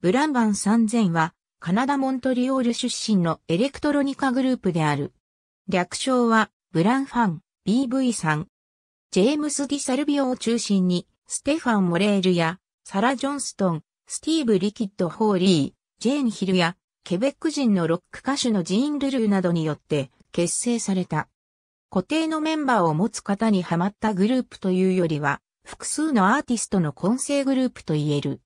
ブランバン3000は、カナダ・モントリオール出身のエレクトロニカグループである。略称は、ブランファン、BV さん。ジェームス・ディ・サルビオを中心に、ステファン・モレールや、サラ・ジョンストン、スティーブ・リキッド・ホーリー、ジェーン・ヒルや、ケベック人のロック歌手のジーン・ルルーなどによって結成された。固定のメンバーを持つ方にハマったグループというよりは、複数のアーティストの混成グループと言える。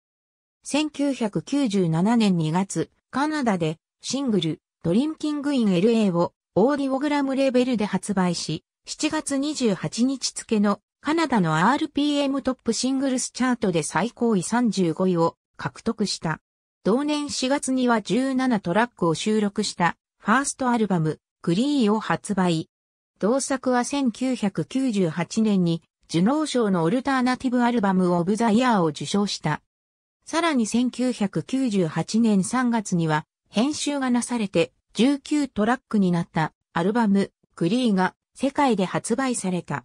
1997年2月、カナダでシングル、ドリンキングイン LA をオーディオグラムレベルで発売し、7月28日付のカナダの RPM トップシングルスチャートで最高位35位を獲得した。同年4月には17トラックを収録したファーストアルバム、グリーを発売。同作は1998年に、ジュノー賞のオルターナティブアルバムオブザイヤーを受賞した。さらに1998年3月には編集がなされて19トラックになったアルバムグリーが世界で発売された。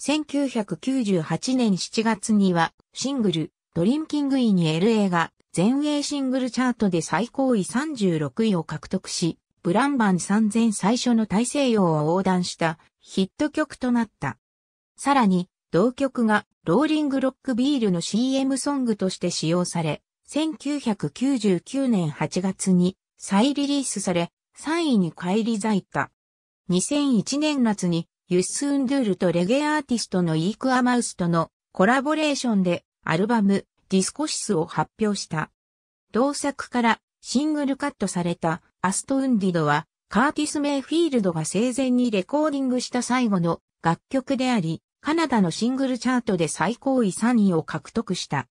1998年7月にはシングルドリンキングイニ LA が全英シングルチャートで最高位36位を獲得し、ブランバン3000最初の大西洋を横断したヒット曲となった。さらに同曲がローリングロックビールの CM ソングとして使用され、1999年8月に再リリースされ、3位に返り咲いた。2001年夏にユッスンドゥールとレゲエアーティストのイークアマウスとのコラボレーションでアルバムディスコシスを発表した。同作からシングルカットされたアストウンディドはカーティス・メイフィールドが生前にレコーディングした最後の楽曲であり、カナダのシングルチャートで最高位3位を獲得した。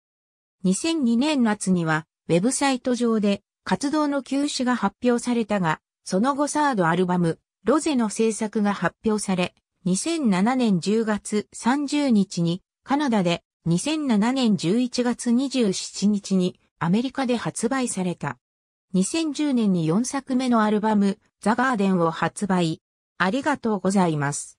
2002年夏には、ウェブサイト上で活動の休止が発表されたが、その後サードアルバム、ロゼの制作が発表され、2007年10月30日にカナダで、2007年11月27日にアメリカで発売された。2010年に4作目のアルバム、ザ・ガーデンを発売。ありがとうございます。